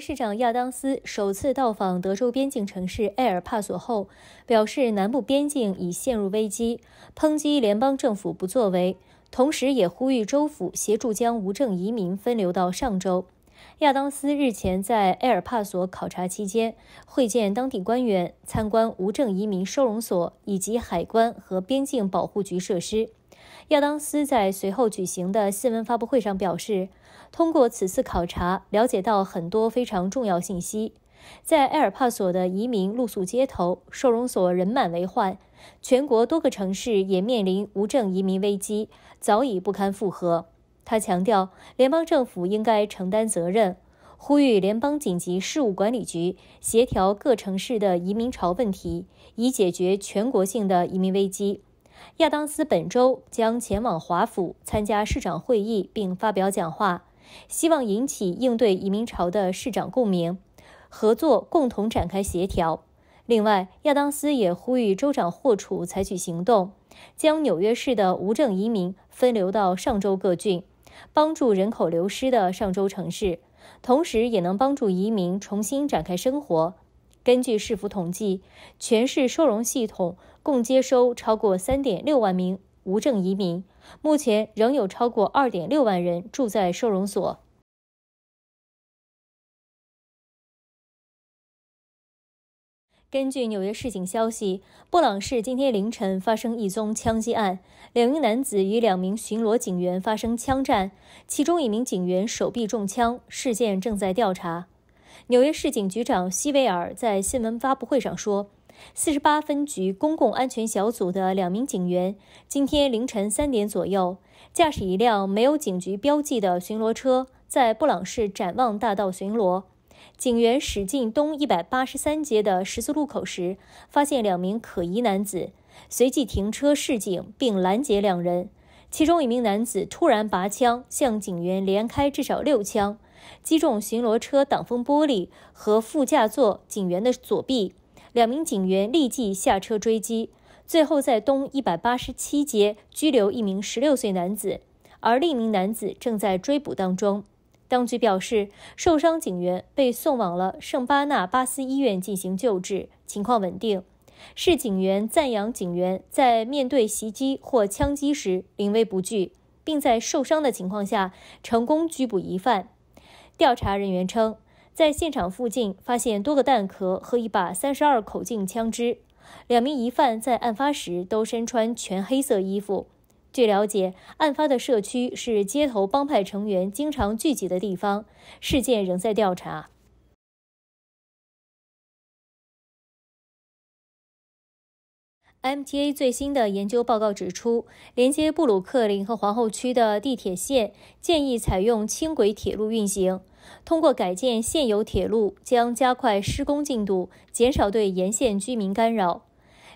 市长亚当斯首次到访德州边境城市埃尔帕索后，表示南部边境已陷入危机，抨击联邦政府不作为，同时也呼吁州府协助将无证移民分流到上州。亚当斯日前在埃尔帕索考察期间，会见当地官员，参观无证移民收容所以及海关和边境保护局设施。亚当斯在随后举行的新闻发布会上表示，通过此次考察了解到很多非常重要信息。在埃尔帕索的移民露宿街头，收容所人满为患，全国多个城市也面临无证移民危机，早已不堪负荷。他强调，联邦政府应该承担责任，呼吁联邦紧急事务管理局协调各城市的移民潮问题，以解决全国性的移民危机。亚当斯本周将前往华府参加市长会议，并发表讲话，希望引起应对移民潮的市长共鸣，合作共同展开协调。另外，亚当斯也呼吁州长霍楚采取行动，将纽约市的无证移民分流到上州各郡，帮助人口流失的上州城市，同时也能帮助移民重新展开生活。根据市府统计，全市收容系统。共接收超过三点六万名无证移民，目前仍有超过二点六万人住在收容所。根据纽约市警消息，布朗市今天凌晨发生一宗枪击案，两名男子与两名巡逻警员发生枪战，其中一名警员手臂中枪，事件正在调查。纽约市警局长希维尔在新闻发布会上说。四十八分局公共安全小组的两名警员，今天凌晨三点左右，驾驶一辆没有警局标记的巡逻车，在布朗市展望大道巡逻。警员驶进东一百八十三街的十字路口时，发现两名可疑男子，随即停车示警并拦截两人。其中一名男子突然拔枪，向警员连开至少六枪，击中巡逻车挡风玻璃和副驾座警员的左臂。两名警员立即下车追击，最后在东一百八十七街拘留一名十六岁男子，而另一名男子正在追捕当中。当局表示，受伤警员被送往了圣巴纳巴斯医院进行救治，情况稳定。市警员赞扬警员在面对袭击或枪击时临危不惧，并在受伤的情况下成功拘捕疑犯。调查人员称。在现场附近发现多个弹壳和一把三十二口径枪支，两名疑犯在案发时都身穿全黑色衣服。据了解，案发的社区是街头帮派成员经常聚集的地方。事件仍在调查。MTA 最新的研究报告指出，连接布鲁克林和皇后区的地铁线建议采用轻轨铁路运行。通过改建现有铁路，将加快施工进度，减少对沿线居民干扰。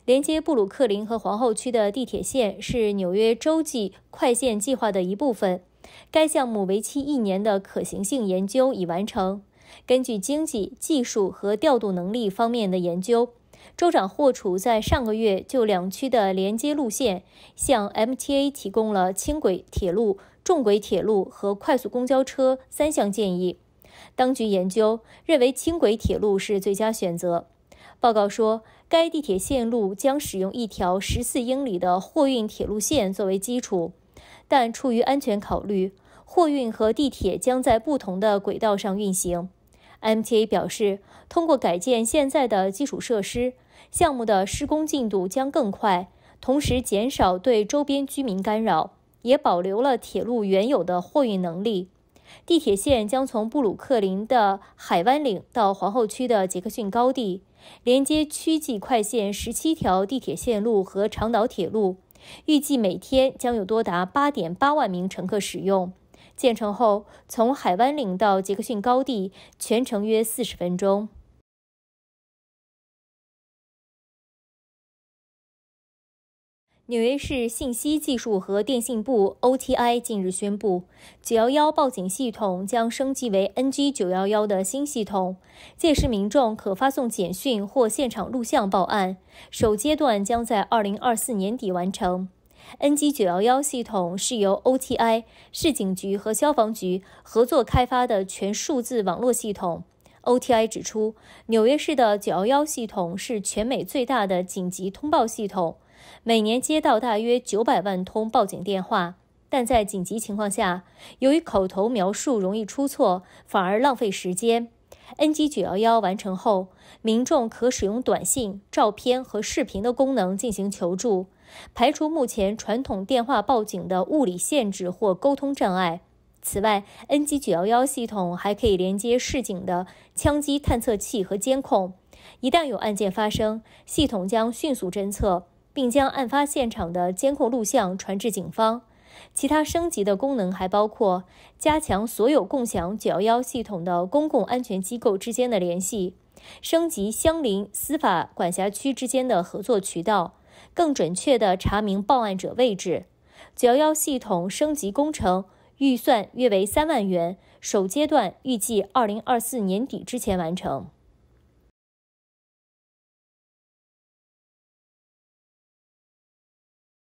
连接布鲁克林和皇后区的地铁线是纽约州际快线计划的一部分。该项目为期一年的可行性研究已完成。根据经济、技术和调度能力方面的研究。州长霍楚在上个月就两区的连接路线向 MTA 提供了轻轨、铁路、重轨铁路和快速公交车三项建议。当局研究认为轻轨铁路是最佳选择。报告说，该地铁线路将使用一条14英里的货运铁路线作为基础，但出于安全考虑，货运和地铁将在不同的轨道上运行。MTA 表示，通过改建现在的基础设施，项目的施工进度将更快，同时减少对周边居民干扰，也保留了铁路原有的货运能力。地铁线将从布鲁克林的海湾岭到皇后区的杰克逊高地，连接区际快线、十七条地铁线路和长岛铁路，预计每天将有多达8.8万名乘客使用。建成后，从海湾岭到杰克逊高地全程约四十分钟。纽约市信息技术和电信部 （OTI） 近日宣布，911报警系统将升级为 NG911 的新系统。届时，民众可发送简讯或现场录像报案。首阶段将在2024年底完成。N G 九幺幺系统是由 O T I 市警局和消防局合作开发的全数字网络系统。O T I 指出，纽约市的九幺幺系统是全美最大的紧急通报系统，每年接到大约九百万通报警电话。但在紧急情况下，由于口头描述容易出错，反而浪费时间。N g 911完成后，民众可使用短信、照片和视频的功能进行求助，排除目前传统电话报警的物理限制或沟通障碍。此外，N g 911系统还可以连接市井的枪击探测器和监控，一旦有案件发生，系统将迅速侦测，并将案发现场的监控录像传至警方。其他升级的功能还包括加强所有共享911系统的公共安全机构之间的联系，升级相邻司法管辖区之间的合作渠道，更准确地查明报案者位置。911系统升级工程预算约为三万元，首阶段预计二零二四年底之前完成。